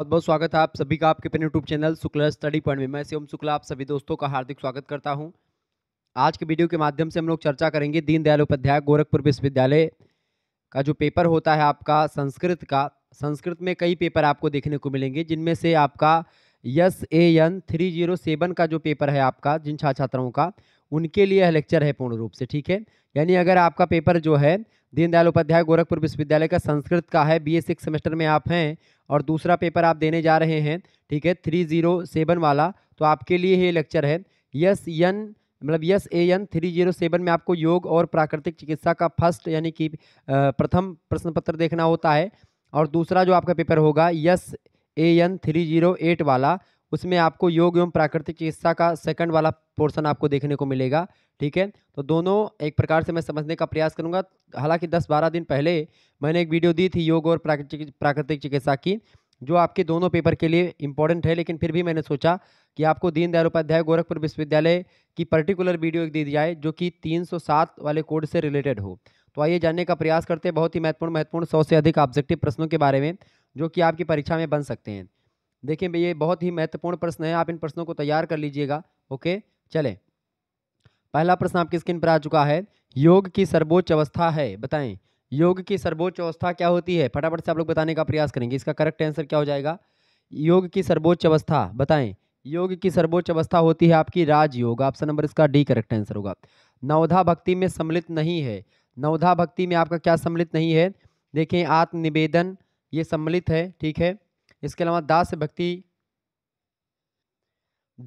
बहुत बहुत स्वागत है आप सभी का आपके अपने YouTube channel Shukla study point में मैं शिवम शुक्ला आप सभी दोस्तों का हार्दिक स्वागत करता हूं आज के वीडियो के माध्यम से हम लोग चर्चा करेंगे दीनदयाल उपाध्याय गोरखपुर विश्वविद्यालय का जो पेपर होता है आपका संस्कृत का संस्कृत में कई पेपर आपको देखने को मिलेंगे जिनमें से आपका S A N three zero seven का जो पेपर है आपका जिन छात्र छात्राओं का उनके लिए लेक्चर है पूर्ण रूप से ठीक है यानी अगर आपका पेपर जो है दीनदयाल उपाध्याय गोरखपुर विश्वविद्यालय का संस्कृत का है बी ए सिक्स सेमेस्टर में आप हैं और दूसरा पेपर आप देने जा रहे हैं ठीक है थ्री जीरो सेवन वाला तो आपके लिए ये लेक्चर है यस एन मतलब S A N three zero seven में आपको योग और प्राकृतिक चिकित्सा का फर्स्ट यानी कि प्रथम प्रश्न पत्र देखना होता है और दूसरा जो आपका पेपर होगा S A N three zero eight वाला उसमें आपको योग एवं प्राकृतिक चिकित्सा का सेकंड वाला पोर्शन आपको देखने को मिलेगा ठीक है तो दोनों एक प्रकार से मैं समझने का प्रयास करूंगा हालांकि 10-12 दिन पहले मैंने एक वीडियो दी थी योग और प्राकृतिक प्राकृतिक चिकित्सा की जो आपके दोनों पेपर के लिए इंपॉर्टेंट है लेकिन फिर भी मैंने सोचा कि आपको दीनदयाल उपाध्याय गोरखपुर विश्वविद्यालय की पर्टिकुलर वीडियो एक दी जाए जो कि तीन वाले कोड से रिलेटेड हो तो आइए जानने का प्रयास करते हैं बहुत ही महत्वपूर्ण महत्वपूर्ण सौ से अधिक ऑब्जेक्टिव प्रश्नों के बारे में जो कि आपकी परीक्षा में बन सकते हैं देखिए ये बहुत ही महत्वपूर्ण प्रश्न है आप इन प्रश्नों को तैयार कर लीजिएगा ओके चले पहला प्रश्न आपकी स्क्रीन पर आ चुका है योग की सर्वोच्च अवस्था है बताएं योग की सर्वोच्च अवस्था क्या होती है फटाफट से आप लोग बताने का प्रयास करेंगे इसका करेक्ट आंसर क्या हो जाएगा योग की सर्वोच्च अवस्था बताएं योग की सर्वोच्च अवस्था होती है आपकी राजयोग ऑप्शन नंबर इसका डी करेक्ट आंसर होगा नवधा भक्ति में सम्मिलित नहीं है नवधा भक्ति में आपका क्या सम्मिलित नहीं है देखें आत्मनिवेदन ये सम्मिलित है ठीक है इसके अलावा दास भक्ति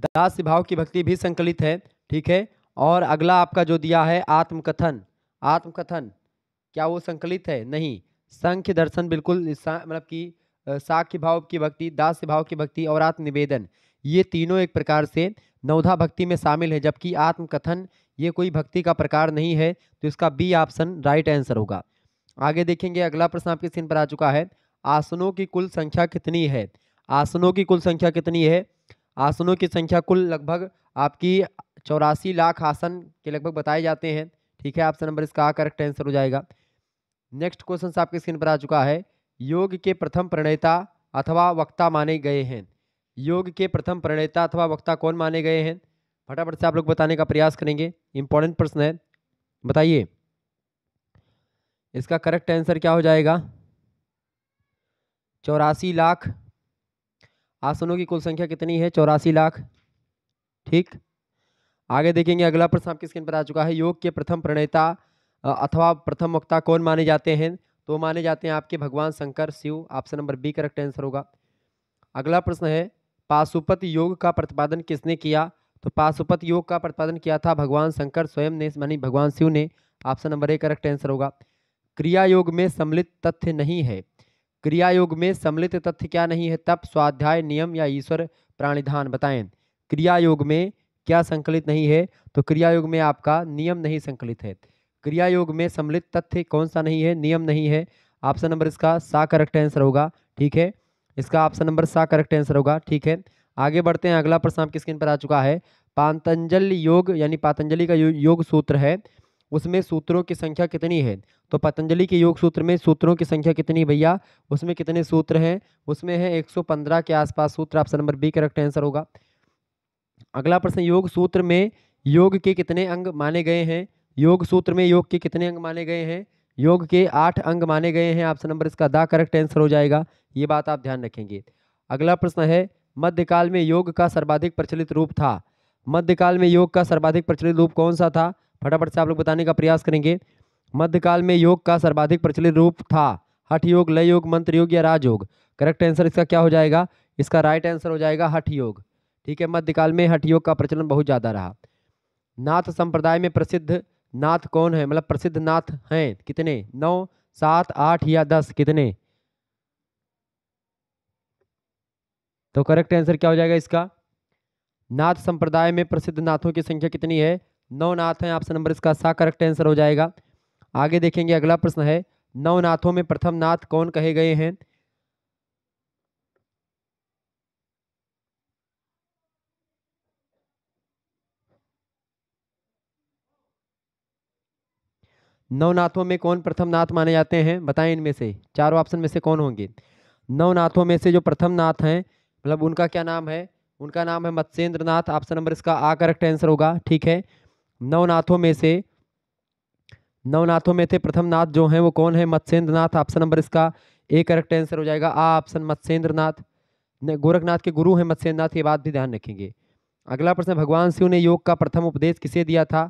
दास भाव की भक्ति भी संकलित है ठीक है और अगला आपका जो दिया है आत्मकथन आत्मकथन क्या वो संकलित है नहीं संख्य दर्शन बिल्कुल मतलब कि साख्य भाव की भक्ति दास भाव की भक्ति और आत्मनिवेदन ये तीनों एक प्रकार से नवधा भक्ति में शामिल है जबकि आत्मकथन ये कोई भक्ति का प्रकार नहीं है तो इसका बी ऑप्शन राइट आंसर होगा आगे देखेंगे अगला प्रश्न आपके स्क्रीन पर आ चुका है आसनों की कुल संख्या कितनी है आसनों की कुल संख्या कितनी है आसनों की संख्या कुल लगभग आपकी चौरासी लाख आसन के लगभग बताए जाते हैं ठीक है ऑप्शन नंबर इसका करेक्ट आंसर हो जाएगा नेक्स्ट क्वेश्चन आपके स्क्रीन पर आ चुका है योग के प्रथम प्रणेता अथवा वक्ता माने गए हैं योग के प्रथम प्रणेता अथवा वक्ता कौन माने गए हैं फटाफट से आप लोग बताने का प्रयास करेंगे इंपॉर्टेंट प्रश्न है बताइए इसका करेक्ट आंसर क्या हो जाएगा चौरासी लाख आसनों की कुल संख्या कितनी है चौरासी लाख ठीक आगे देखेंगे अगला प्रश्न आपकी स्क्रीन पर आ चुका है योग के प्रथम प्रणेता अथवा प्रथम वक्ता कौन माने जाते हैं तो माने जाते हैं आपके भगवान Shankar Shiv option number B correct answer होगा अगला प्रश्न है पाशुपत योग का प्रतिपादन किसने किया तो पाशुपत योग का प्रतिपादन किया था भगवान शंकर स्वयं ने मानी भगवान शिव ने option number A correct answer होगा क्रिया योग में सम्मिलित तथ्य नहीं है क्रियायोग में सम्मिलित तथ्य क्या नहीं है तप स्वाध्याय नियम या ईश्वर प्राणिधान बताएं क्रियायोग में क्या संकलित नहीं है तो क्रियायोग में आपका नियम नहीं संकलित है क्रियायोग में सम्मिलित तथ्य कौन सा नहीं है नियम नहीं है ऑप्शन नंबर इसका सा करेक्ट आंसर होगा ठीक है इसका ऑप्शन नंबर सा करेक्ट आंसर होगा ठीक है आगे बढ़ते हैं अगला प्रश्न आपकी स्क्रीन पर आ चुका है पातंजलि योग यानी पातंजलि का यो, योग सूत्र है उसमें सूत्रों की संख्या कितनी है तो पतंजलि के योग सूत्र में सूत्रों की संख्या कितनी भैया उसमें कितने सूत्र हैं उसमें है 115 के आसपास सूत्र option number B correct answer होगा अगला प्रश्न योग सूत्र में योग के कितने अंग माने गए हैं योग सूत्र में योग के कितने अंग माने गए हैं योग के आठ अंग माने गए हैं ऑप्शन नंबर इसका दा करेक्ट आंसर हो जाएगा ये बात आप ध्यान रखेंगे अगला प्रश्न है मध्यकाल में योग का सर्वाधिक प्रचलित रूप था मध्यकाल में योग का सर्वाधिक प्रचलित रूप कौन सा था फटाफट से आप लोग बताने का प्रयास करेंगे मध्यकाल में योग का सर्वाधिक प्रचलित रूप था हठ योग लय योग मंत्र योग या राजयोग करेक्ट आंसर इसका क्या हो जाएगा इसका राइट आंसर हो जाएगा हठ योग ठीक है मध्यकाल में हठ योग का प्रचलन बहुत ज़्यादा रहा नाथ संप्रदाय में प्रसिद्ध नाथ कौन है मतलब प्रसिद्ध नाथ हैं कितने नौ सात आठ या दस कितने तो करेक्ट आंसर क्या हो जाएगा इसका नाथ संप्रदाय में प्रसिद्ध नाथों की संख्या कितनी है नवनाथ है ऑप्शन नंबर इसका सा करेक्ट आंसर हो जाएगा आगे देखेंगे अगला प्रश्न है नवनाथों में प्रथम नाथ कौन कहे गए हैं नवनाथों में कौन प्रथम नाथ माने जाते हैं बताएं इनमें से चारों ऑप्शन में से कौन होंगे नवनाथों में से जो प्रथम नाथ हैं मतलब उनका क्या नाम है उनका नाम है मत्स्येंद्र नाथ ऑप्शन नंबर इसका आ करेक्ट आंसर होगा ठीक है नवनाथों में से नवनाथों में थे प्रथम नाथ जो हैं वो कौन है मत्स्येंद्र नाथ ऑप्शन नंबर इसका ए करेक्ट आंसर हो जाएगा आ ऑप्शन मत्स्येंद्र नाथ गोरखनाथ के गुरु हैं मत्स्येंद्र नाथ ये बात भी ध्यान रखेंगे अगला प्रश्न भगवान शिव ने योग का प्रथम उपदेश किसे दिया था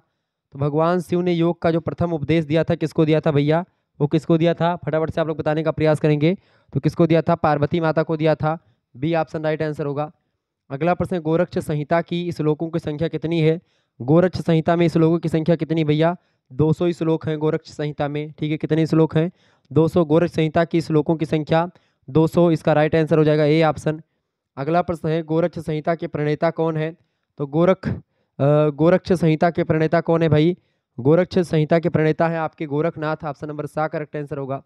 तो भगवान शिव ने योग का जो प्रथम उपदेश दिया था किसको दिया था भैया वो किसको दिया था फटाफट से आप लोग बताने का प्रयास करेंगे तो किसको दिया था पार्वती माता को दिया था बी ऑप्शन राइट आंसर होगा अगला प्रश्न गोरक्ष संहिता की श्लोकों की संख्या कितनी है गोरक्ष संहिता में श्लोकों की संख्या कितनी भैया 200 श्लोक हैं गोरक्ष संहिता में ठीक है कितने श्लोक हैं 200 गोरक्ष संहिता की श्लोकों की संख्या 200 इसका राइट आंसर हो जाएगा ए ऑप्शन अगला प्रश्न है गोरक्ष संहिता के प्रणेता कौन है तो गोरख गोरक्ष संहिता के प्रणेता कौन है भाई गोरक्ष संहिता के प्रणेता है आपके गोरखनाथ ऑप्शन नंबर सा करेक्ट आंसर होगा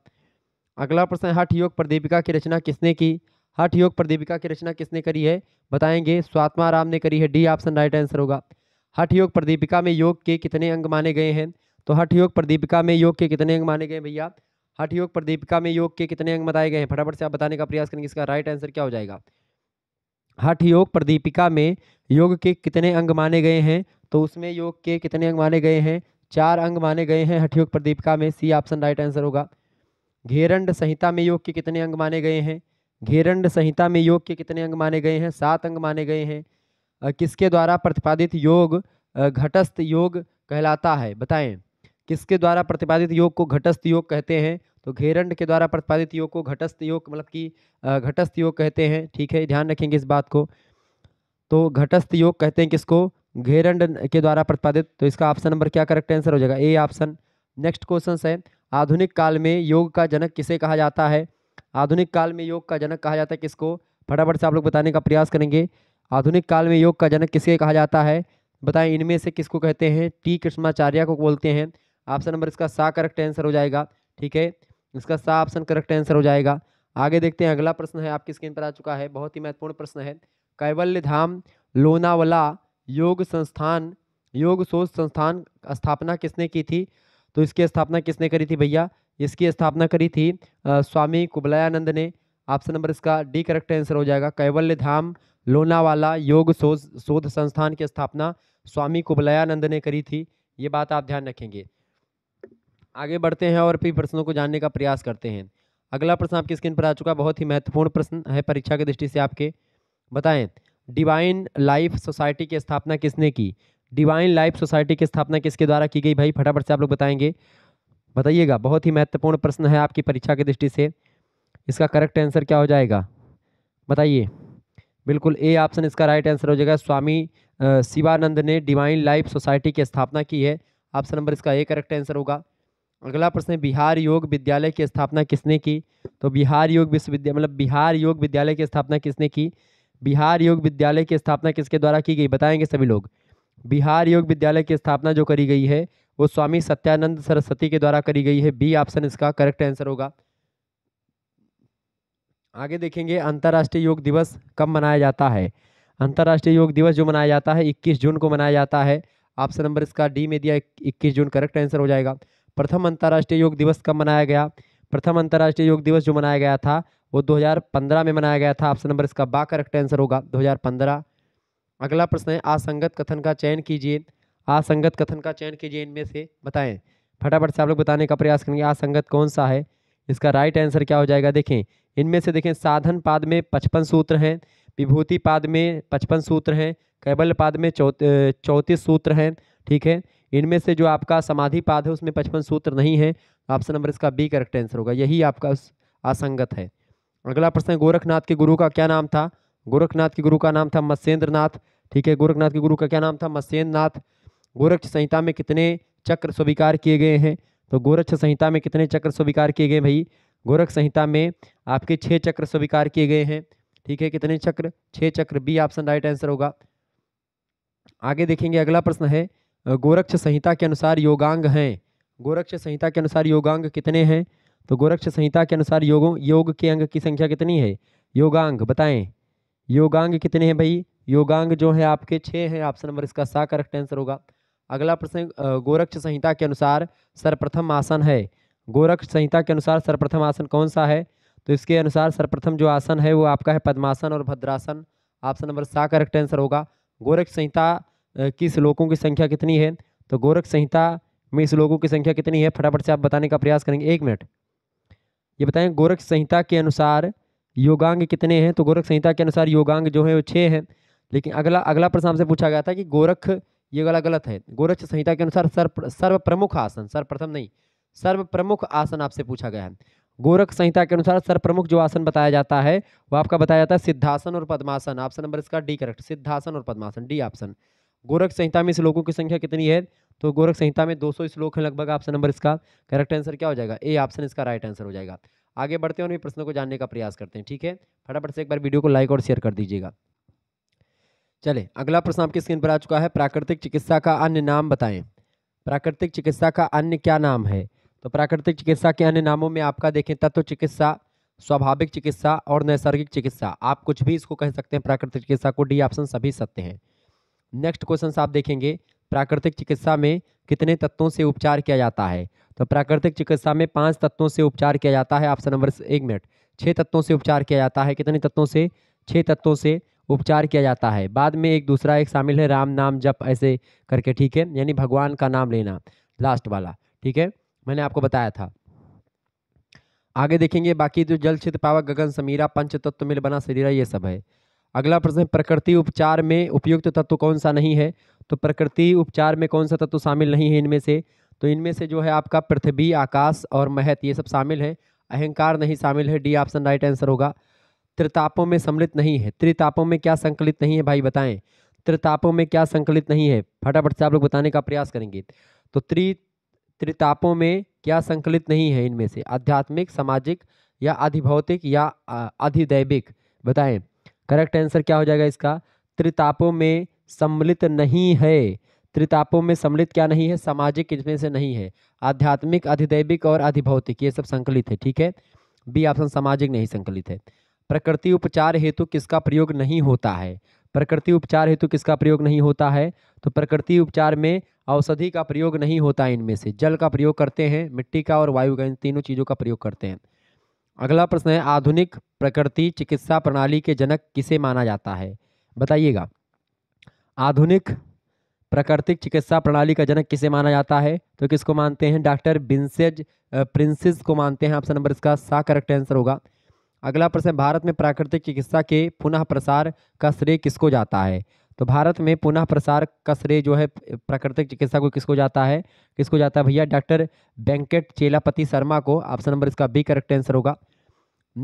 अगला प्रश्न है हठ योग प्रदीपिका की रचना किसने की हठ योग प्रदीपिका की रचना किसने करी है बताएंगे स्वात्मा राम ने करी है डी ऑप्शन राइट आंसर होगा हठ योग प्रदीपिका में योग के कितने अंग माने गए हैं तो हठ योग प्रदीपिका में योग के कितने अंग माने गए भैया हठ योग प्रदीपिका में योग के कितने अंग बताए गए हैं फटाफट से आप बताने का प्रयास करेंगे इसका राइट आंसर क्या हो जाएगा हठ योग प्रदीपिका में योग के कितने अंग माने गए हैं तो उसमें योग के कितने अंग माने गए हैं चार अंग माने गए हैं हठ योग प्रदीपिका में सी ऑप्शन राइट आंसर होगा घेरंड संहिता में योग के कितने अंग माने गए हैं घेरंड संहिता में योग के कितने अंग माने गए हैं सात अंग माने गए हैं किसके द्वारा प्रतिपादित योग घटस्थ योग कहलाता है बताएं किसके द्वारा प्रतिपादित योग को घटस्थ योग कहते हैं तो घेरंड के द्वारा प्रतिपादित योग को घटस्थ योग मतलब कि घटस्थ योग कहते हैं ठीक है ध्यान रखेंगे इस बात को तो घटस्थ योग कहते हैं किसको घेरंड के द्वारा प्रतिपादित तो इसका ऑप्शन नंबर क्या करेक्ट आंसर हो जाएगा ए ऑप्शन नेक्स्ट क्वेश्चन है आधुनिक काल में योग का जनक किसे कहा जाता है आधुनिक काल में योग का जनक कहा जाता है किसको फटाफट से आप लोग बताने का प्रयास करेंगे आधुनिक काल में योग का जनक किसके कहा जाता है बताएं इनमें से किसको कहते हैं टी कृष्णाचार्य को बोलते हैं ऑप्शन नंबर इसका सा करेक्ट आंसर हो जाएगा ठीक है इसका सा ऑप्शन करेक्ट आंसर हो जाएगा आगे देखते हैं अगला प्रश्न है आपकी स्क्रीन पर आ चुका है बहुत ही महत्वपूर्ण प्रश्न है कैवल्य धाम लोनावला योग संस्थान योग शोध संस्थान स्थापना किसने की थी तो इसकी स्थापना किसने करी थी भैया इसकी स्थापना करी थी आ, स्वामी कुबलायानंद ने ऑप्शन नंबर इसका डी करेक्ट आंसर हो जाएगा कैवल्य धाम लोनावाला योग शोध शोध संस्थान की स्थापना स्वामी कुबलयानंद ने करी थी ये बात आप ध्यान रखेंगे आगे बढ़ते हैं और फिर प्रश्नों को जानने का प्रयास करते हैं अगला प्रश्न आपकी स्क्रीन पर आ चुका बहुत ही महत्वपूर्ण प्रश्न है परीक्षा की दृष्टि से आपके बताएं डिवाइन लाइफ सोसाइटी की स्थापना किसने की डिवाइन लाइफ सोसाइटी की स्थापना किसके द्वारा की गई भाई फटाफट से आप लोग बताएंगे बताइएगा बहुत ही महत्वपूर्ण प्रश्न है आपकी परीक्षा की दृष्टि से इसका करेक्ट आंसर क्या हो जाएगा बताइए बिल्कुल ए ऑप्शन इसका राइट आंसर हो जाएगा स्वामी शिवानंद ने डिवाइन लाइफ सोसाइटी की स्थापना की है ऑप्शन नंबर इसका ए करेक्ट आंसर होगा अगला प्रश्न है बिहार योग विद्यालय की स्थापना किसने की तो बिहार योग विश्वविद्यालय मतलब बिहार योग विद्यालय की स्थापना किसने की बिहार योग विद्यालय की स्थापना किसके द्वारा की गई बताएंगे सभी लोग बिहार योग विद्यालय की स्थापना जो करी गई है वो स्वामी सत्यानंद सरस्वती के द्वारा करी गई है बी ऑप्शन इसका करेक्ट आंसर होगा आगे देखेंगे अंतर्राष्ट्रीय योग दिवस कब मनाया जाता है अंतर्राष्ट्रीय योग दिवस जो मनाया जाता है 21 जून को मनाया जाता है ऑप्शन नंबर इसका डी में दिया 21 जून करेक्ट आंसर हो जाएगा प्रथम अंतर्राष्ट्रीय योग दिवस कब मनाया गया प्रथम अंतर्राष्ट्रीय योग दिवस जो मनाया गया था वो 2015 में मनाया गया था ऑप्शन नंबर इसका बा करेक्ट आंसर होगा 2015 अगला प्रश्न है असंगत कथन का चयन कीजिए असंगत कथन का चयन कीजिए इनमें से बताएं फटाफट से आप लोग बताने का प्रयास करेंगे असंगत कौन सा है इसका राइट आंसर क्या हो जाएगा देखें इनमें से देखें साधन पाद में पचपन सूत्र हैं विभूति पाद में पचपन सूत्र हैं कैबल पाद में चौ चौंतीस सूत्र हैं ठीक है इनमें से जो आपका समाधि पाद है उसमें पचपन सूत्र नहीं है ऑप्शन नंबर इसका बी करेक्ट आंसर होगा यही आपका असंगत है अगला प्रश्न है गोरखनाथ के गुरु का क्या नाम था गोरखनाथ के गुरु का नाम था मत्स्येंद्र ठीक है गोरखनाथ के गुरु का क्या नाम था मत्स्येंद्र नाथ गोरक्ष संहिता में कितने चक्र स्वीकार किए गए हैं तो गोरक्ष संहिता में कितने चक्र स्वीकार किए गए भाई गोरख संहिता में आपके छः चक्र स्वीकार किए गए हैं ठीक है कितने चक्र छः चक्र बी ऑप्शन राइट आंसर होगा आगे देखेंगे अगला प्रश्न है गोरक्ष संहिता के अनुसार योगांग हैं गोरक्ष संहिता के अनुसार योगांग कितने हैं तो गोरक्ष संहिता के अनुसार योगों योग के अंग की संख्या कितनी है योगांग बताएं योगांग कितने हैं भाई योगांग जो है आपके छः हैं ऑप्शन नंबर इसका सा करेक्ट आंसर होगा अगला प्रश्न गोरक्ष संहिता के अनुसार सर्वप्रथम आसन है गोरख संहिता के अनुसार सर्वप्रथम आसन कौन सा है तो इसके अनुसार सर्वप्रथम जो आसन है वो आपका है पद्मासन और भद्रासन ऑप्शन नंबर सात करेक्ट आंसर होगा गोरख संहिता की श्लोकों की संख्या कितनी है तो गोरख संहिता में श्लोकों की संख्या कितनी है फटाफट से आप बताने का प्रयास करेंगे एक मिनट ये बताएं गोरख संहिता के अनुसार योगांग कितने हैं तो गोरख संहिता के अनुसार योगांग जो है वो छः हैं लेकिन अगला अगला प्रश्न आपसे पूछा गया था कि गोरख ये वाला गलत है गोरख संहिता के अनुसार सर्व सर्व प्रमुख आसन सर्वप्रथम नहीं सर्व प्रमुख आसन आपसे पूछा गया है गोरख संहिता के अनुसार सर्व प्रमुख जो आसन बताया जाता है वो आपका बताया जाता है सिद्धासन और पद्मासन ऑप्शन नंबर इसका डी करेक्ट सिद्धासन और पद्मासन डी ऑप्शन गोरख संहिता में श्लोकों की संख्या कितनी है तो गोरख संहिता में 200 श्लोक है लगभग ऑप्शन नंबर इसका करेक्ट आंसर क्या हो जाएगा ए ऑप्शन इसका राइट आंसर हो जाएगा आगे बढ़ते हैं और प्रश्न प्रश्नों को जानने का प्रयास करते हैं ठीक है फटाफट से एक बार वीडियो को लाइक और शेयर कर दीजिएगा चले अगला प्रश्न आपकी स्क्रीन पर आ चुका है प्राकृतिक चिकित्सा का अन्य नाम बताएं प्राकृतिक चिकित्सा का अन्य क्या नाम है तो प्राकृतिक चिकित्सा के अन्य नामों में आपका देखें तत्व चिकित्सा स्वाभाविक चिकित्सा और नैसर्गिक चिकित्सा आप कुछ भी इसको कह सकते हैं प्राकृतिक चिकित्सा को डी ऑप्शन सभी सत्य हैं नेक्स्ट क्वेश्चन आप देखेंगे प्राकृतिक चिकित्सा में कितने तत्वों से उपचार किया जाता है तो प्राकृतिक चिकित्सा में पांच तत्वों से उपचार किया जाता है ऑप्शन नंबर एक मिनट छः तत्वों से उपचार किया जाता है कितने तत्वों से छः तत्वों से उपचार किया जाता है बाद में एक दूसरा एक शामिल है राम नाम जप ऐसे करके ठीक है यानी भगवान का नाम लेना लास्ट वाला ठीक है मैंने आपको बताया था आगे देखेंगे बाकी जो जल क्षेत्र पावक गगन समीरा पंच तत्व मिल बना शरीरा ये सब है अगला प्रश्न प्रकृति उपचार में उपयुक्त तत्व कौन सा नहीं है तो प्रकृति उपचार में कौन सा तत्व शामिल नहीं है इनमें से तो इनमें से जो है आपका पृथ्वी आकाश और महत ये सब शामिल है अहंकार नहीं शामिल है डी ऑप्शन राइट आंसर होगा त्रितापों में सम्मिलित नहीं है त्रितापों में क्या संकलित नहीं है भाई बताएं त्रितापों में क्या संकलित नहीं है फटाफट से आप लोग बताने का प्रयास करेंगे तो त्रि त्रितापों में क्या संकलित नहीं है इनमें से आध्यात्मिक सामाजिक या अधिभौतिक या अधिदैविक बताएं करेक्ट आंसर क्या हो जाएगा इसका त्रितापों में सम्मिलित नहीं है त्रितापों में सम्मिलित क्या नहीं है सामाजिक इसमें से नहीं है आध्यात्मिक अधिदैविक और अधिभौतिक ये सब संकलित है ठीक है बी ऑप्शन सामाजिक नहीं संकलित है प्रकृति उपचार हेतु किसका प्रयोग नहीं होता है प्रकृति उपचार हेतु किसका प्रयोग नहीं होता है तो प्रकृति उपचार में औषधि का प्रयोग नहीं होता इनमें से जल का प्रयोग करते हैं मिट्टी का और वायु का इन तीनों चीज़ों का प्रयोग करते हैं अगला प्रश्न है आधुनिक प्रकृति चिकित्सा प्रणाली के जनक किसे माना जाता है बताइएगा आधुनिक प्राकृतिक चिकित्सा प्रणाली का जनक किसे माना जाता है तो किसको मानते हैं डॉक्टर बिंसेज प्रिंसेज को मानते हैं ऑप्शन नंबर इसका सा करेक्ट आंसर होगा अगला प्रश्न भारत में प्राकृतिक चिकित्सा के पुनः प्रसार का श्रेय किसको जाता है तो भारत में पुनः प्रसार का श्रेय जो है प्राकृतिक चिकित्सा को किसको जाता है किसको जाता है भैया डॉक्टर वेंकट चेलापति शर्मा को ऑप्शन नंबर इसका बी करेक्ट आंसर होगा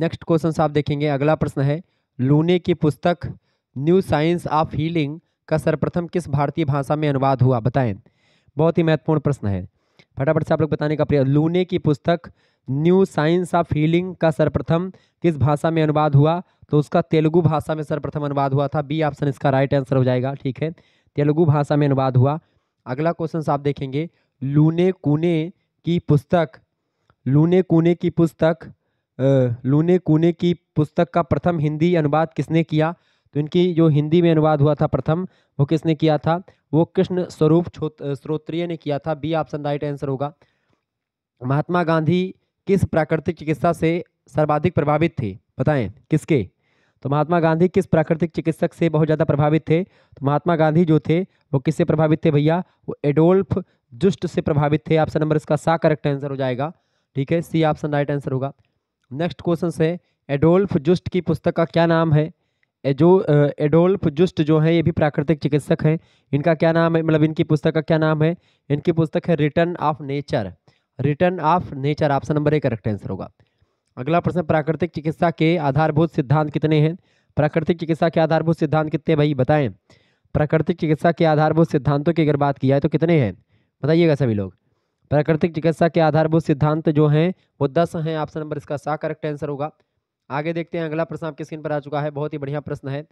नेक्स्ट क्वेश्चन आप देखेंगे अगला प्रश्न है लूने की पुस्तक न्यू साइंस ऑफ हीलिंग का सर्वप्रथम किस भारतीय भाषा में अनुवाद हुआ बताएं बहुत ही महत्वपूर्ण प्रश्न है फटाफट से आप लोग बताने का प्रयास लूने की पुस्तक न्यू साइंस ऑफ हीलिंग का सर्वप्रथम किस भाषा में अनुवाद हुआ तो उसका तेलुगु भाषा में सर्वप्रथम अनुवाद हुआ था बी ऑप्शन इसका राइट आंसर हो जाएगा ठीक है तेलुगु भाषा में अनुवाद हुआ अगला क्वेश्चन आप देखेंगे लूने कूने की पुस्तक लूने कूने की पुस्तक लूने कूने की पुस्तक का प्रथम हिंदी अनुवाद किसने किया तो इनकी जो हिंदी में अनुवाद हुआ था प्रथम वो किसने किया था वो कृष्ण स्वरूप श्रोत्रिय ने किया था बी ऑप्शन राइट आंसर होगा महात्मा गांधी किस प्राकृतिक चिकित्सा से सर्वाधिक प्रभावित थे बताएं किसके तो महात्मा गांधी किस प्राकृतिक चिकित्सक से बहुत ज़्यादा प्रभावित थे तो महात्मा गांधी जो थे वो किससे प्रभावित थे भैया वो एडोल्फ जुस्ट से प्रभावित थे ऑप्शन नंबर इसका सा करेक्ट आंसर हो जाएगा ठीक है सी ऑप्शन राइट आंसर होगा नेक्स्ट क्वेश्चन है एडोल्फ जुस्ट की पुस्तक का क्या नाम है जो एडोल्फ जुस्ट जो है ये भी प्राकृतिक चिकित्सक हैं इनका क्या नाम है मतलब इनकी पुस्तक का क्या नाम है इनकी पुस्तक है Return of Nature Return of Nature option number A correct answer होगा अगला प्रश्न प्राकृतिक चिकित्सा के आधारभूत सिद्धांत कितने हैं प्राकृतिक चिकित्सा के आधारभूत सिद्धांत कितने भाई बताएं प्राकृतिक चिकित्सा के आधारभूत सिद्धांतों की अगर बात की जाए तो कितने हैं बताइएगा सभी लोग प्राकृतिक चिकित्सा के आधारभूत सिद्धांत जो हैं वो दस हैं ऑप्शन नंबर इसका सा करेक्ट आंसर होगा आगे देखते हैं अगला प्रश्न आपके स्क्रीन पर आ चुका है बहुत ही बढ़िया प्रश्न है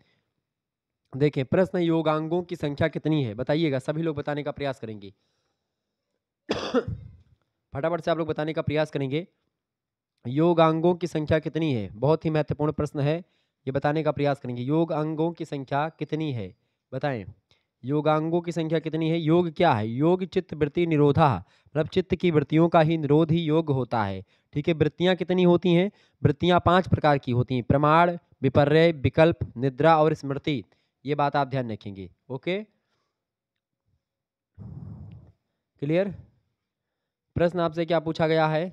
देखें प्रश्न योगांगों की संख्या कितनी है बताइएगा सभी लोग बताने का प्रयास करेंगे फटाफट से आप लोग बताने का प्रयास करेंगे योग अंगों की संख्या कितनी है बहुत ही महत्वपूर्ण प्रश्न है ये बताने का प्रयास करेंगे योग अंगों की संख्या कितनी है बताएं योगांगों की संख्या कितनी है योग क्या है योग चित्त वृत्ति निरोधा मतलब चित्त की वृत्तियों का ही निरोध ही योग होता है ठीक है वृत्तियाँ कितनी होती हैं वृत्तियाँ पाँच प्रकार की होती हैं प्रमाण विपर्य विकल्प निद्रा और स्मृति ये बात आप ध्यान रखेंगे ओके क्लियर प्रश्न आपसे क्या पूछा गया है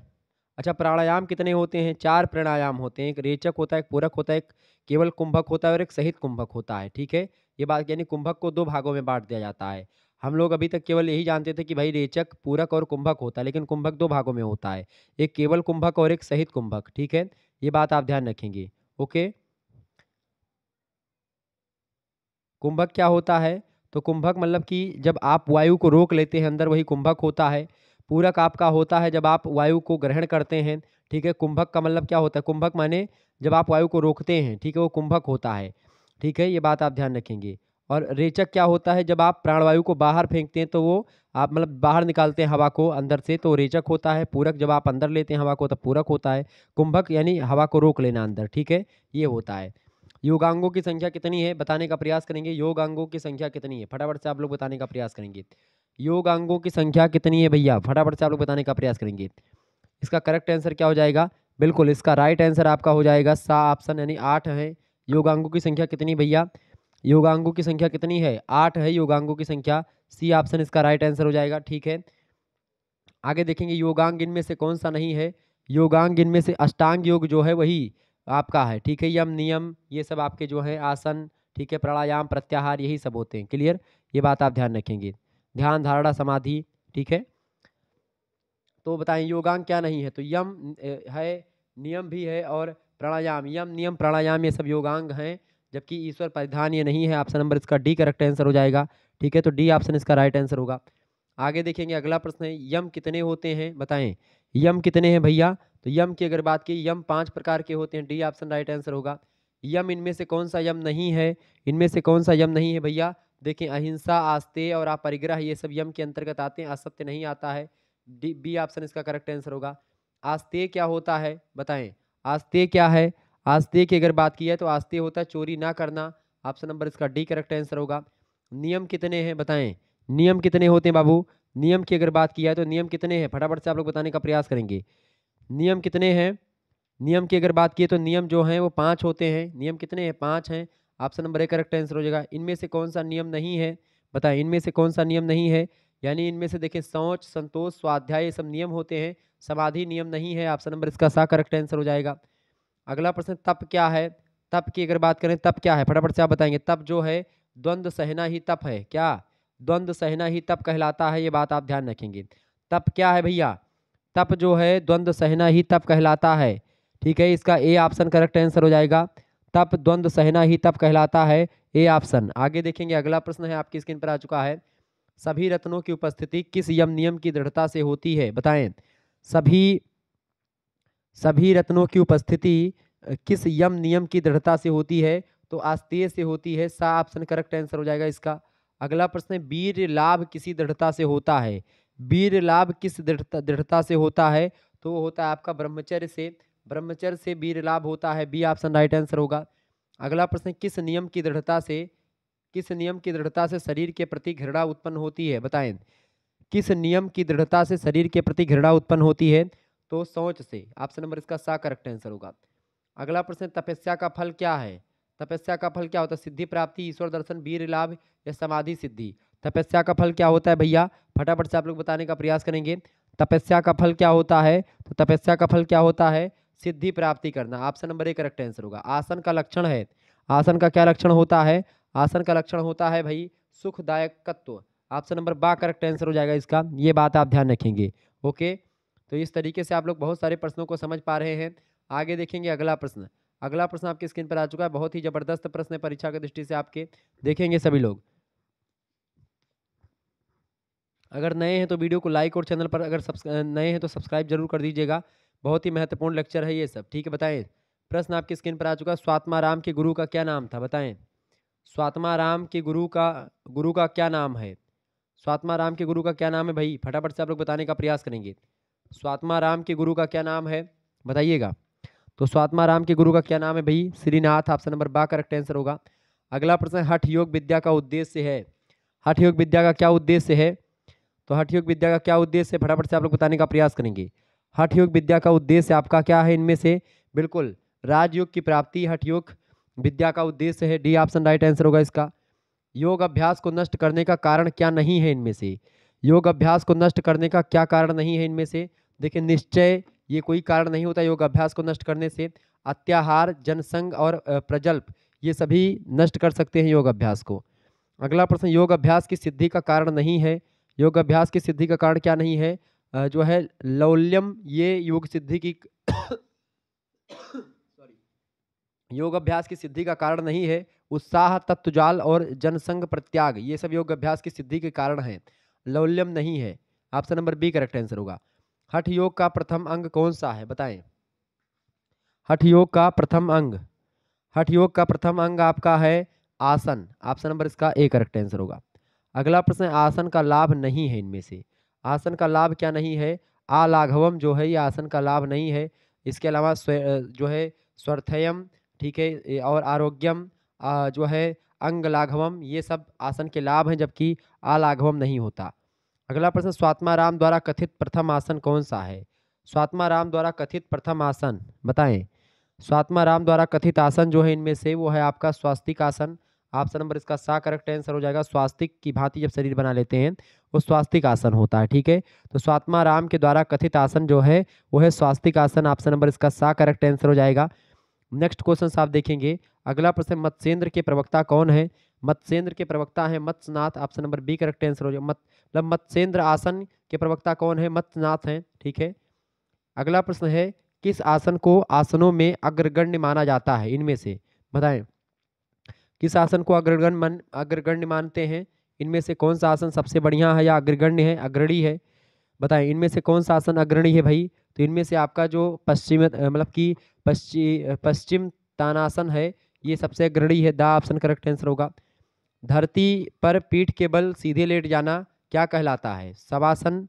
अच्छा प्राणायाम कितने होते हैं चार प्राणायाम होते हैं एक रेचक होता है एक पूरक होता है एक केवल कुंभक होता है और एक सहित कुंभक होता है ठीक है ये बात यानी कुंभक को दो भागों में बांट दिया जाता है हम लोग अभी तक केवल यही जानते थे कि भाई रेचक पूरक और कुंभक होता है लेकिन कुंभक दो भागों में होता है एक केवल कुंभक और एक सहित कुंभक ठीक है ये बात आप ध्यान रखेंगे ओके कुंभक क्या होता है तो कुंभक मतलब कि जब आप वायु को रोक लेते हैं अंदर वही कुंभक होता है पूरक आपका होता है जब आप वायु को ग्रहण करते हैं ठीक है कुंभक का मतलब क्या होता है कुंभक माने जब आप वायु को रोकते हैं ठीक है वो कुंभक होता है ठीक है ये बात आप ध्यान रखेंगे और रेचक क्या होता है जब आप प्राणवायु को बाहर फेंकते हैं तो वो आप मतलब बाहर निकालते हैं हवा को अंदर से तो रेचक होता है पूरक जब आप अंदर लेते हैं हवा को तब पूरक होता है कुंभक यानी हवा को रोक लेना अंदर ठीक है ये होता है योगांगों की संख्या कितनी है बताने का प्रयास करेंगे योगांगों की संख्या कितनी है फटाफट से आप लोग बताने का प्रयास करेंगे योग अंगों की संख्या कितनी है भैया फटाफट से आप लोग बताने का प्रयास करेंगे इसका करेक्ट आंसर क्या हो जाएगा बिल्कुल इसका राइट आंसर आपका हो जाएगा सा ऑप्शन यानी आठ है योगांगों की संख्या कितनी भैया योगांगों की संख्या कितनी है आठ है योगांगों की संख्या सी ऑप्शन इसका राइट आंसर हो जाएगा ठीक है आगे देखेंगे योगांग इनमें से कौन सा नहीं है योगांग इनमें से अष्टांग योग जो है वही आपका है ठीक है यम नियम ये सब आपके जो है आसन ठीक है प्राणायाम प्रत्याहार यही सब होते हैं क्लियर ये बात आप ध्यान रखेंगे ध्यान धारणा समाधि ठीक है तो बताएं योगांग क्या नहीं है तो यम है नियम भी है और प्राणायाम यम नियम प्राणायाम ये सब योगांग हैं जबकि ईश्वर परिधान ये नहीं है ऑप्शन नंबर इसका डी करेक्ट आंसर हो जाएगा ठीक है तो डी ऑप्शन इसका राइट आंसर होगा आगे देखेंगे अगला प्रश्न है यम कितने होते हैं बताएं यम कितने हैं भैया तो यम की अगर बात की यम पांच प्रकार के होते हैं डी ऑप्शन राइट आंसर होगा यम इनमें से कौन सा यम नहीं है इनमें से कौन सा यम नहीं है भैया देखें अहिंसा आस्ते और आप परिग्रह ये सब यम के अंतर्गत आते हैं असत्य नहीं आता है डी बी ऑप्शन इसका करेक्ट आंसर होगा आस्ते क्या होता है बताएं आस्ते क्या है आस्ते की अगर बात की है तो आस्ते होता है चोरी ना करना ऑप्शन नंबर इसका डी करेक्ट आंसर होगा नियम कितने हैं बताएं नियम कितने होते हैं बाबू नियम की अगर बात की है तो नियम कितने हैं फटाफट से आप लोग बताने का प्रयास करेंगे नियम कितने हैं नियम की अगर बात की तो नियम जो हैं वो पाँच होते हैं नियम कितने हैं पाँच हैं option number A correct answer हो जाएगा इनमें से कौन सा नियम नहीं है बताएं इनमें से कौन सा नियम नहीं है यानी इनमें से देखें सोच संतोष स्वाध्याय ये सब नियम होते हैं समाधि नियम नहीं है ऑप्शन नंबर इसका सा करेक्ट आंसर हो जाएगा अगला प्रश्न तप क्या है तप की अगर बात करें तप क्या है फटाफट से आप बताएंगे तप जो है द्वंद्व सहना ही तप है क्या द्वंद्व सहना ही तप कहलाता है ये बात आप ध्यान रखेंगे तप क्या है भैया तप जो है द्वंद्व सहना ही तप कहलाता है ठीक है इसका ए ऑप्शन करेक्ट आंसर हो जाएगा तप द्वंद्व सहना ही तप कहलाता है ए ऑप्शन आगे देखेंगे अगला प्रश्न है आपकी स्क्रीन पर आ चुका है सभी रत्नों की उपस्थिति किस यम नियम की दृढ़ता से होती है बताएं सभी सभी रत्नों की उपस्थिति किस यम नियम की दृढ़ता से होती है तो आस्तीय से होती है सा ऑप्शन करेक्ट आंसर हो जाएगा इसका अगला प्रश्न है वीर लाभ किसी दृढ़ता से होता है वीर लाभ किस दृढ़ता दृढ़ता से होता है तो वो होता है आपका ब्रह्मचर्य से ब्रह्मचर्य से वीर लाभ होता है बी ऑप्शन राइट आंसर होगा अगला प्रश्न किस नियम की दृढ़ता से किस नियम की दृढ़ता से शरीर के प्रति घृणा उत्पन्न होती है बताएं किस नियम की दृढ़ता से शरीर के प्रति घृणा उत्पन्न होती है तो सोच से ऑप्शन नंबर इसका सा करेक्ट आंसर होगा अगला प्रश्न तपस्या का फल क्या है तपस्या का फल क्या होता है सिद्धि प्राप्ति ईश्वर दर्शन वीर लाभ या समाधि सिद्धि तपस्या का फल क्या होता है भैया फटाफट से आप लोग बताने का प्रयास करेंगे तपस्या का फल क्या होता है तो तपस्या का फल क्या होता है सिद्धि प्राप्ति करना option number A correct answer होगा आसन का लक्षण है आसन का क्या लक्षण होता है आसन का लक्षण होता है भाई सुखदायकत्व option number B correct answer हो जाएगा इसका ये बात आप ध्यान रखेंगे ओके तो इस तरीके से आप लोग बहुत सारे प्रश्नों को समझ पा रहे हैं आगे देखेंगे अगला प्रश्न अगला प्रश्न आपके स्क्रीन पर आ चुका है बहुत ही जबरदस्त प्रश्न है परीक्षा की दृष्टि से आपके देखेंगे सभी लोग अगर नए हैं तो वीडियो को लाइक और चैनल पर अगर नए हैं तो सब्सक्राइब जरूर कर दीजिएगा बहुत ही महत्वपूर्ण लेक्चर है ये सब ठीक है बताएं प्रश्न आपकी स्क्रीन पर आ चुका है स्वात्मा राम के गुरु का क्या नाम था बताएं स्वात्मा राम के गुरु का गुरु का क्या नाम है स्वात्मा राम के गुरु का क्या नाम है भाई फटाफट से आप लोग बताने का प्रयास करेंगे स्वात्मा राम के गुरु का क्या नाम है बताइएगा तो स्वात्मा राम के गुरु का क्या नाम है भाई Shrinath option number B correct answer होगा अगला प्रश्न हठ योग विद्या का उद्देश्य है हठ योग विद्या का क्या उद्देश्य है तो हठ योग विद्या का क्या उद्देश्य है फटाफट से आप लोग बताने का प्रयास करेंगे हठ योग विद्या का उद्देश्य आपका क्या है इनमें से बिल्कुल राजयोग की प्राप्ति हठ योग विद्या का उद्देश्य है डी ऑप्शन राइट आंसर होगा इसका योग अभ्यास को नष्ट करने का कारण क्या नहीं है इनमें से योग अभ्यास को नष्ट करने का क्या कारण नहीं है इनमें से देखिए निश्चय ये कोई कारण नहीं होता योग अभ्यास को नष्ट करने से अत्याहार जनसंग और प्रजल्प ये सभी नष्ट कर सकते हैं योग अभ्यास को अगला प्रश्न योग अभ्यास की सिद्धि का कारण नहीं है योग अभ्यास की सिद्धि का कारण क्या नहीं है जो है लौल्यम ये योग सिद्धि की सॉरी योग अभ्यास की सिद्धि का कारण नहीं है उत्साह तत्वजाल और जनसंघ प्रत्याग ये सब योग अभ्यास की सिद्धि के कारण हैं लौल्यम नहीं है option number B correct answer होगा हठ योग का प्रथम अंग कौन सा है बताएं हठ योग का प्रथम अंग हठ योग का प्रथम अंग आपका है आसन ऑप्शन नंबर इसका ए करेक्ट आंसर होगा अगला प्रश्न आसन का लाभ नहीं है इनमें से आसन का लाभ क्या नहीं है आलाघवम जो है ये आसन का लाभ नहीं है इसके अलावा जो है स्वर्थयम ठीक है और आरोग्यम जो है अंग लाघवम ये सब आसन के लाभ हैं जबकि आलाघवम नहीं होता अगला प्रश्न स्वात्मा राम द्वारा कथित प्रथम आसन कौन सा है स्वात्मा राम द्वारा कथित प्रथम आसन बताएं स्वात्मा राम द्वारा कथित आसन जो है इनमें से वो है आपका स्वास्तिक आसन ऑप्शन नंबर इसका सा करेक्ट आंसर हो जाएगा स्वास्तिक की भांति जब शरीर बना लेते हैं वो स्वास्तिक आसन होता है ठीक है तो स्वात्मा राम के द्वारा कथित आसन जो है वो है स्वास्तिक आसन ऑप्शन नंबर इसका सा करेक्ट आंसर हो जाएगा नेक्स्ट क्वेश्चन आप देखेंगे अगला प्रश्न मत्स्येंद्र के प्रवक्ता कौन है मत्स्येंद्र के प्रवक्ता है Matsyanath option number B correct answer हो जाएगा मत मतलब मत्स्येंद्र आसन के प्रवक्ता कौन है मत्स्यनाथ हैं ठीक है अगला प्रश्न है किस आसन को आसनों में अग्रगण्य माना जाता है इनमें से बताएं किस आसन को अग्रगण मन अग्रगण्य मानते हैं इनमें से कौन सा आसन सबसे बढ़िया है या अग्रगण्य है अग्रणी है बताएं इनमें से कौन सा आसन अग्रणी है भाई तो इनमें से आपका जो पश्चिम मतलब कि पश्चिम पश्चिम तानासन है ये सबसे अग्रणी है दा ऑप्शन करेक्ट आंसर होगा धरती पर पीठ के बल सीधे लेट जाना क्या कहलाता है सवासन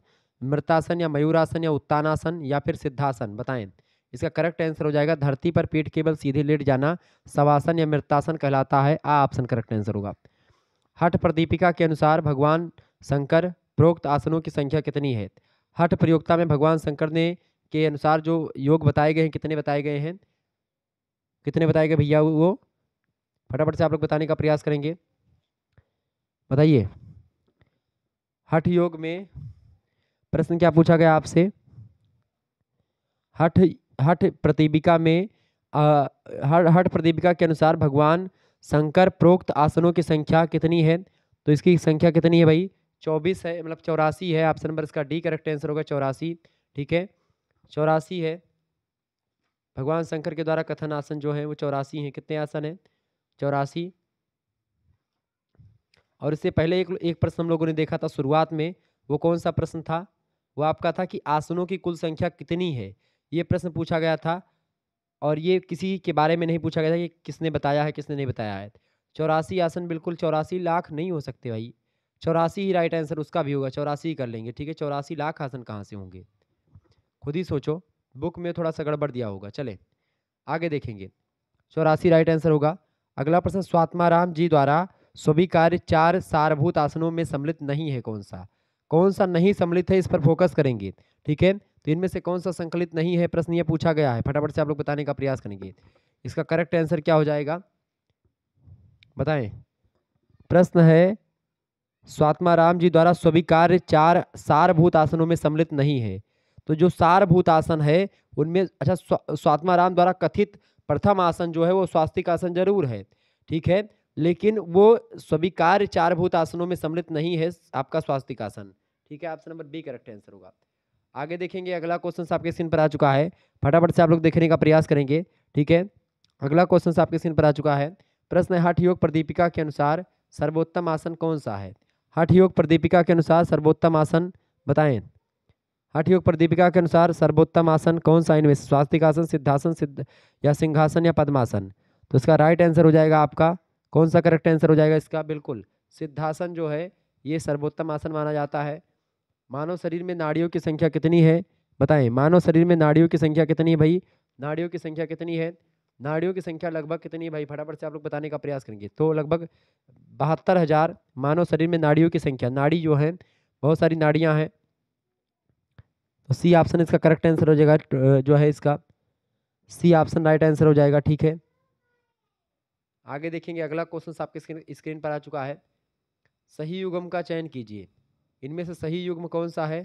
मृतासन या मयूरासन या उत्तानासन या फिर सिद्धासन बताएं इसका करेक्ट आंसर हो जाएगा धरती पर पीठ केवल सीधे लेट जाना सवासन या मृतासन कहलाता है आ ऑप्शन करेक्ट आंसर होगा हठ प्रदीपिका के अनुसार भगवान शंकर प्रोक्त आसनों की संख्या कितनी है हठ प्रयोगता में भगवान शंकर ने के अनुसार जो योग बताए गए हैं कितने बताए गए हैं कितने बताए गए भैया वो फटाफट से आप लोग बताने का प्रयास करेंगे बताइए हठ योग में प्रश्न क्या पूछा गया आपसे हठ हठ प्रतिबिका में हठ प्रतिबिका के अनुसार भगवान शंकर प्रोक्त आसनों की संख्या कितनी है तो इसकी संख्या कितनी है भाई चौबीस है मतलब चौरासी है ऑप्शन नंबर इसका डी करेक्ट आंसर होगा चौरासी ठीक है चौरासी है भगवान शंकर के द्वारा कथन आसन जो है वो चौरासी हैं कितने आसन हैं चौरासी और इससे पहले एक एक प्रश्न हम लोगों ने देखा था शुरुआत में वो कौन सा प्रश्न था वो आपका था कि आसनों की कुल संख्या कितनी है ये प्रश्न पूछा गया था और ये किसी के बारे में नहीं पूछा गया था कि किसने बताया है किसने नहीं बताया है चौरासी आसन बिल्कुल चौरासी लाख नहीं हो सकते भाई चौरासी ही राइट आंसर उसका भी होगा चौरासी ही कर लेंगे ठीक है चौरासी लाख आसन कहाँ से होंगे खुद ही सोचो बुक में थोड़ा सा गड़बड़ दिया होगा चले आगे देखेंगे चौरासी राइट आंसर होगा अगला प्रश्न स्वात्माराम जी द्वारा स्वीकार्य चार सारभूत आसनों में सम्मिलित नहीं है कौन सा कौन सा नहीं सम्मिलित है इस पर फोकस करेंगे ठीक है तो इनमें से कौन सा संकलित नहीं है प्रश्न ये पूछा गया है फटाफट से आप लोग बताने का प्रयास करेंगे इसका करेक्ट आंसर क्या हो जाएगा बताएं प्रश्न है स्वात्मा राम जी द्वारा स्वीकार्य चार सारभूत आसनों में सम्मिलित नहीं है तो जो सारभूत आसन है उनमें अच्छा स्वात्मा राम द्वारा कथित प्रथम आसन जो है वो स्वास्थ्य आसन जरूर है ठीक है लेकिन वो स्वीकार्य चारभूत आसनों में सम्मिलित नहीं है आपका स्वास्तिक आसन ठीक है option number B correct answer होगा आगे देखेंगे अगला क्वेश्चन आपके स्क्रीन पर आ चुका है फटाफट से आप लोग देखने का प्रयास करेंगे ठीक है अगला क्वेश्चन आपके स्क्रीन पर आ चुका है प्रश्न है हठ योग प्रदीपिका के अनुसार सर्वोत्तम आसन कौन सा है हठ योग प्रदीपिका के अनुसार सर्वोत्तम आसन बताएं हठ योग प्रदीपिका के अनुसार सर्वोत्तम आसन कौन सा इनमें स्वास्तिक आसन सिद्धासन सिद्ध या सिंहासन या पद्मासन तो इसका राइट आंसर हो जाएगा आपका कौन सा करेक्ट आंसर हो जाएगा इसका बिल्कुल सिद्धासन जो है ये सर्वोत्तम आसन माना जाता है मानव शरीर में नाड़ियों की संख्या कितनी है बताएं मानव शरीर में नाड़ियों की संख्या कितनी है भाई नाड़ियों की संख्या कितनी है नाड़ियों की संख्या लगभग कितनी है भाई फटाफट से आप लोग बताने का प्रयास करेंगे तो लगभग बहत्तर हज़ार मानव शरीर में नाड़ियों की संख्या नाड़ी जो है बहुत सारी नाड़ियाँ हैं तो सी ऑप्शन इसका करेक्ट आंसर हो जाएगा जो है इसका सी ऑप्शन राइट आंसर हो जाएगा ठीक है आगे देखेंगे अगला क्वेश्चन आपके स्क्रीन स्क्रीन पर आ चुका है सही युगम का चयन कीजिए इनमें से सही युग्म कौन सा है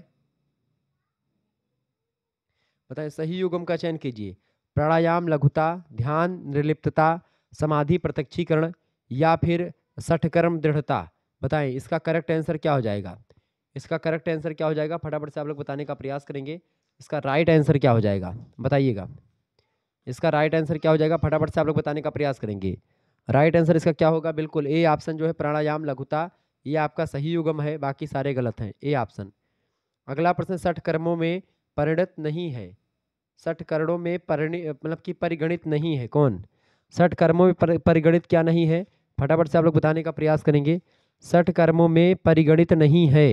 बताए सही युग्म का चयन कीजिए प्राणायाम लघुता ध्यान निर्लिप्तता समाधि प्रत्यक्षीकरण या फिर सठकर्म दृढ़ता बताएं इसका करेक्ट आंसर क्या हो जाएगा इसका करेक्ट आंसर क्या हो जाएगा फटाफट से आप लोग बताने का प्रयास करेंगे इसका राइट आंसर क्या हो जाएगा बताइएगा इसका राइट आंसर क्या हो जाएगा फटाफट से आप लोग बताने का प्रयास करेंगे राइट आंसर इसका क्या होगा बिल्कुल ए ऑप्शन जो है प्राणायाम लघुता ये आपका सही युगम है बाकी सारे गलत हैं ए ऑप्शन अगला प्रश्न सठ कर्मों में परिणत नहीं है सठ कर्णों में परिणि मतलब कि परिगणित नहीं है कौन सठ कर्मों में परिगणित क्या नहीं है फटाफट से आप लोग बताने का प्रयास करेंगे सठ कर्मों में परिगणित नहीं है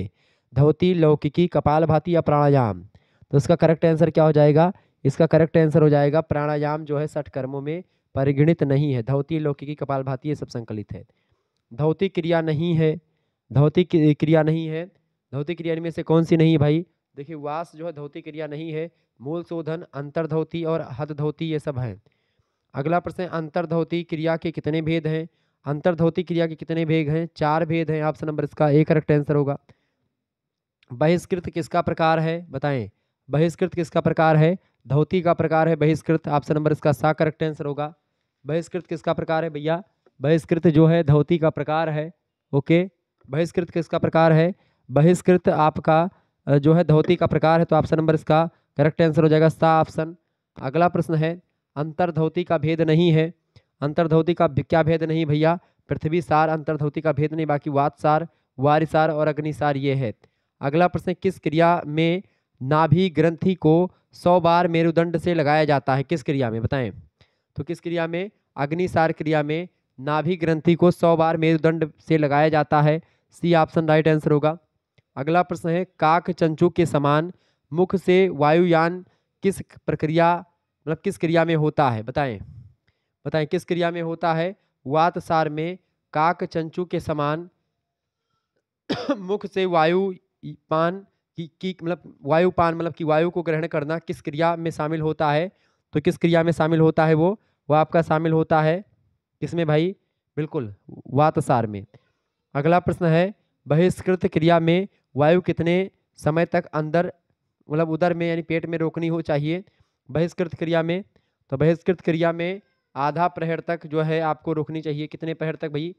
धोती लौकिकी कपाल भाती या प्राणायाम तो इसका करेक्ट आंसर क्या हो जाएगा इसका करेक्ट आंसर हो जाएगा प्राणायाम जो है सठ कर्मों में परिगणित नहीं है धोती लौकिकी कपाल भाती ये सब संकलित है धौती क्रिया नहीं है धौतिक क्रिया नहीं है धौतिक क्रिया इनमें से कौन सी नहीं है भाई देखिए वास जो है धौतिक क्रिया नहीं है मूल शोधन अंतर्धौती और हद धौती ये सब है अगला प्रश्न अंतर्धौती क्रिया के कितने भेद हैं अंतर्धौती क्रिया के कितने भेद हैं चार भेद हैं ऑप्शन नंबर इसका एक करेक्ट आंसर होगा बहिष्कृत किसका प्रकार है बताएं बहिष्कृत किसका प्रकार है धौती का प्रकार है बहिष्कृत ऑप्शन नंबर इसका सा करेक्ट आंसर होगा बहिष्कृत किसका प्रकार है भैया बहिष्कृत जो है धौती का प्रकार है ओके बहिष्कृत किसका प्रकार है बहिष्कृत आपका जो है धोती का प्रकार है तो ऑप्शन नंबर इसका करेक्ट आंसर हो जाएगा सा ऑप्शन अगला प्रश्न है अंतर्धौती का भेद नहीं है अंतर्धौती का क्या भेद नहीं भैया पृथ्वी सार अंतर्धौती का भेद नहीं बाकी वात सार और अग्निसार ये है अगला प्रश्न किस क्रिया में नाभि ग्रंथि को सौ बार मेरुदंड से लगाया जाता है किस क्रिया में बताएं तो किस क्रिया में अग्निसार क्रिया में नाभि ग्रंथि को सौ बार मेरुदंड से लगाया जाता है सी ऑप्शन राइट आंसर होगा अगला प्रश्न है काक चंचू के समान मुख से वायुयान किस प्रक्रिया मतलब किस क्रिया में होता है बताएं बताएं किस क्रिया में होता है वातसार में काक चंचू के समान मुख से वायु पान की, की मतलब वायुपान मतलब कि वायु को ग्रहण करना किस क्रिया में शामिल होता है तो किस क्रिया में शामिल होता है वो वह आपका शामिल होता है किसमें भाई बिल्कुल वातसार में अगला प्रश्न है बहिष्कृत क्रिया में वायु कितने समय तक अंदर मतलब उधर में यानी पेट में रोकनी हो चाहिए बहिष्कृत क्रिया में तो बहिष्कृत क्रिया में आधा प्रहर तक जो है आपको रोकनी चाहिए कितने प्रहर तक भाई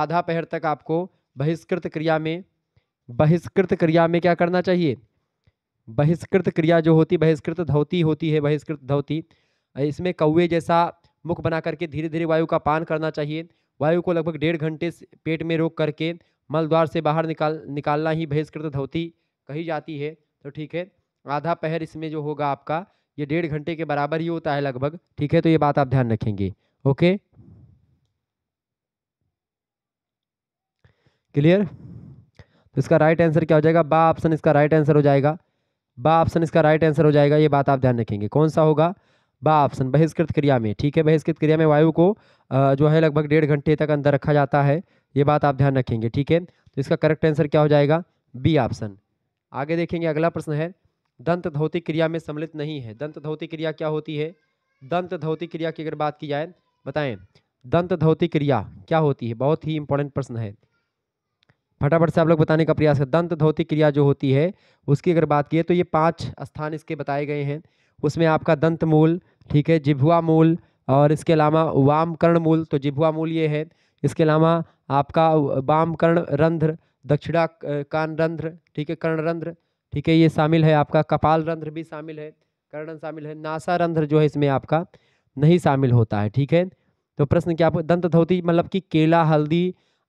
आधा प्रहर तक आपको बहिष्कृत क्रिया में बहिष्कृत क्रिया में क्या करना चाहिए बहिष्कृत क्रिया जो होती बहिष्कृत धोती होती है बहिष्कृत धोती इसमें कौए जैसा मुख बना करके धीरे धीरे वायु का पान करना चाहिए वायु को लगभग डेढ़ घंटे पेट में रोक करके मलद्वार से बाहर निकाल निकालना ही बहिष्कृत धोती कही जाती है तो ठीक है आधा पहर इसमें जो होगा आपका ये डेढ़ घंटे के बराबर ही होता है लगभग ठीक है तो ये बात आप ध्यान रखेंगे ओके क्लियर तो इसका राइट आंसर क्या हो जाएगा बा ऑप्शन इसका राइट आंसर हो जाएगा बा ऑप्शन इसका राइट आंसर हो जाएगा ये बात आप ध्यान रखेंगे कौन सा होगा बा ऑप्शन बहिष्कृत क्रिया में ठीक है बहिष्कृत क्रिया में वायु को जो है लगभग डेढ़ घंटे तक अंदर रखा जाता है ये बात आप ध्यान रखेंगे ठीक है तो इसका करेक्ट आंसर क्या हो जाएगा बी ऑप्शन आगे देखेंगे अगला प्रश्न है दंत धौतिक क्रिया में सम्मिलित नहीं है दंत धौतिक क्रिया क्या होती है दंत धौतिक क्रिया की अगर बात की जाए बताएं दंत धौतिक क्रिया क्या होती है बहुत ही इंपॉर्टेंट प्रश्न है फटाफट से आप लोग बताने का प्रयास है दंत धौतिक क्रिया जो होती है उसकी अगर बात की है तो ये पांच स्थान इसके बताए गए हैं उसमें आपका दंत मूल ठीक है जिभुआ मूल और इसके अलावा वामकर्ण मूल तो जिभुआ मूल ये है इसके अलावा आपका वामकर्ण रंध्र दक्षिणा कान रंध्र ठीक है कर्ण रंध्र ठीक है ये शामिल है आपका कपाल रंध्र भी शामिल है कर्ण शामिल है नासा रंध्र जो है इसमें आपका नहीं शामिल होता है ठीक है तो प्रश्न क्या दंत धोती मतलब कि केला हल्दी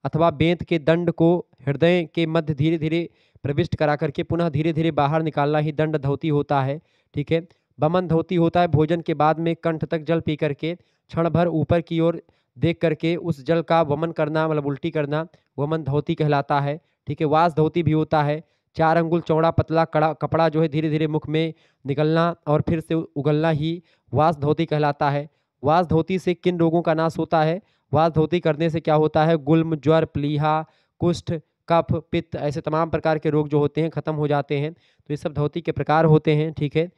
अथवा बेंत के दंड को हृदय के मध्य धीरे धीरे प्रविष्ट करा करके पुनः धीरे धीरे बाहर निकालना ही दंड धोती होता है ठीक है बमन धोती होता है भोजन के बाद में कंठ तक जल पी करके क्षण भर ऊपर की ओर देख करके उस जल का वमन करना मतलब उल्टी करना वमन धोती कहलाता है ठीक है वास धोती भी होता है चार अंगुल चौड़ा पतला कड़ा कपड़ा जो है धीरे धीरे मुख में निकलना और फिर से उगलना ही वास धोती कहलाता है वास धोती से किन रोगों का नाश होता है वास धोती करने से क्या होता है गुलम ज्वर प्लीहा कुष्ठ कफ पित्त ऐसे तमाम प्रकार के रोग जो होते हैं ख़त्म हो जाते हैं तो ये सब धोती के प्रकार होते हैं ठीक है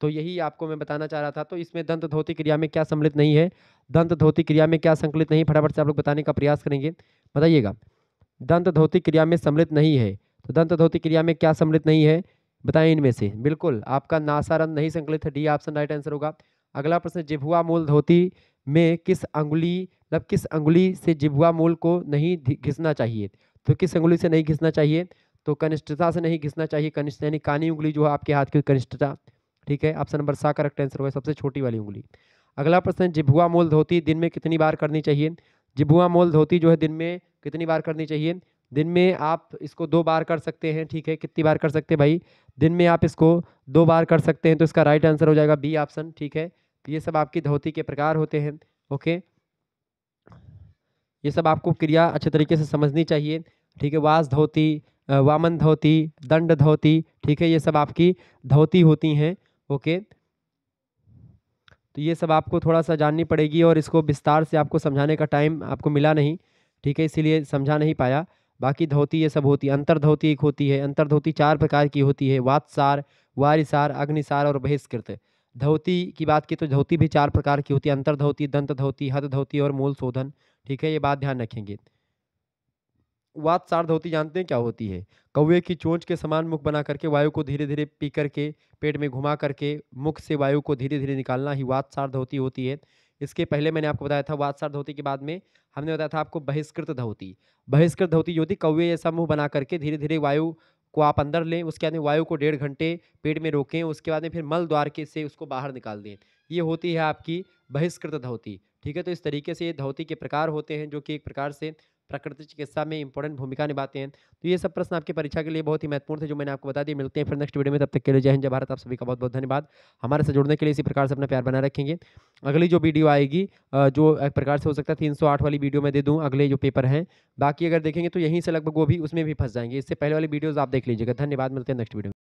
तो यही आपको मैं बताना चाह रहा था तो इसमें दंत धोती क्रिया में क्या सम्मिलित नहीं है दंत धोती क्रिया में क्या संकलित नहीं फटाफट से आप लोग बताने का प्रयास करेंगे बताइएगा दंत धोती क्रिया में सम्मिलित नहीं है तो दंत धोती क्रिया में क्या सम्मिलित नहीं है बताएं इनमें से बिल्कुल आपका नासारंध नहीं संकलित है डी ऑप्शन राइट आंसर होगा अगला प्रश्न जिभुआ मूल धोती में किस अंगुली मतलब किस अंगुली से जिभुआ मूल को नहीं घिसना चाहिए तो किस अंगुली से नहीं घिसना चाहिए तो कनिष्ठता से नहीं घिसना चाहिए कनिष्ठ यानी कानी उंगली जो है आपके हाथ की कनिष्ठता ठीक है ऑप्शन नंबर सा करेक्ट आंसर होगा सबसे छोटी वाली उंगली अगला प्रश्न जिभुआ मोल धोती दिन में कितनी बार करनी चाहिए जिभुआ मोल धोती जो है दिन में कितनी बार करनी चाहिए दिन में आप इसको दो बार कर सकते हैं ठीक है कितनी बार कर सकते हैं भाई दिन में आप इसको दो बार कर सकते हैं तो इसका राइट आंसर हो जाएगा बी ऑप्शन ठीक है तो ये सब आपकी धोती के प्रकार होते हैं ओके ये सब आपको क्रिया अच्छे तरीके से समझनी चाहिए ठीक है वास धोती वामन धोती दंड धोती ठीक है ये सब आपकी धोती होती हैं ओके तो ये सब आपको थोड़ा सा जाननी पड़ेगी और इसको विस्तार से आपको समझाने का टाइम आपको मिला नहीं ठीक है इसीलिए समझा नहीं पाया बाकी धोती ये सब होती अंतर धोती एक होती है अंतर धोती चार प्रकार की होती है वातसार वारिसार अग्निसार और बहिष्कृत धोती की बात की तो धोती भी चार प्रकार की होती है अंतर धोती दंत धोती हद धोती और मूल शोधन ठीक है ये बात ध्यान रखेंगे वात सार्ध होती जानते हैं क्या होती है कौए की चोंच के समान मुख बना करके वायु को धीरे धीरे पी करके पेट में घुमा करके मुख से वायु को धीरे धीरे निकालना ही वात सार्ध होती होती है इसके पहले मैंने आपको बताया था वातसार होती के बाद में हमने बताया था आपको बहिष्कृत धोती बहिष्कृत धोती जो होती कौए ऐसा मुँह बना करके धीरे धीरे वायु को आप अंदर लें उसके बाद में वायु को डेढ़ घंटे पेट में रोकें उसके बाद में फिर मल द्वार के से उसको बाहर निकाल दें ये होती है आपकी बहिष्कृत धोती ठीक है तो इस तरीके से ये धोती के प्रकार होते हैं जो कि एक प्रकार से प्रकृति चिकित्सा में इंपॉर्टेंट भूमिका निभाते हैं तो ये सब प्रश्न आपकी परीक्षा के लिए बहुत ही महत्वपूर्ण थे जो मैंने आपको बता दिए मिलते हैं फिर नेक्स्ट वीडियो में तब तक के लिए जय हिंद जय भारत आप सभी का बहुत बहुत धन्यवाद हमारे से जुड़ने के लिए इसी प्रकार से अपना प्यार बनाए रखेंगे अगली जो वीडियो आएगी जो एक प्रकार से हो सकता है तीन वाली वीडियो मैं दे दूँ अगले जो पेपर हैं बाकी अगर देखेंगे तो यहीं से लगभग वो भी उसमें भी फंस जाएंगे इससे पहले वाली वीडियोज़ आप देख लीजिएगा धन्यवाद मिलते हैं नेक्स्ट वीडियो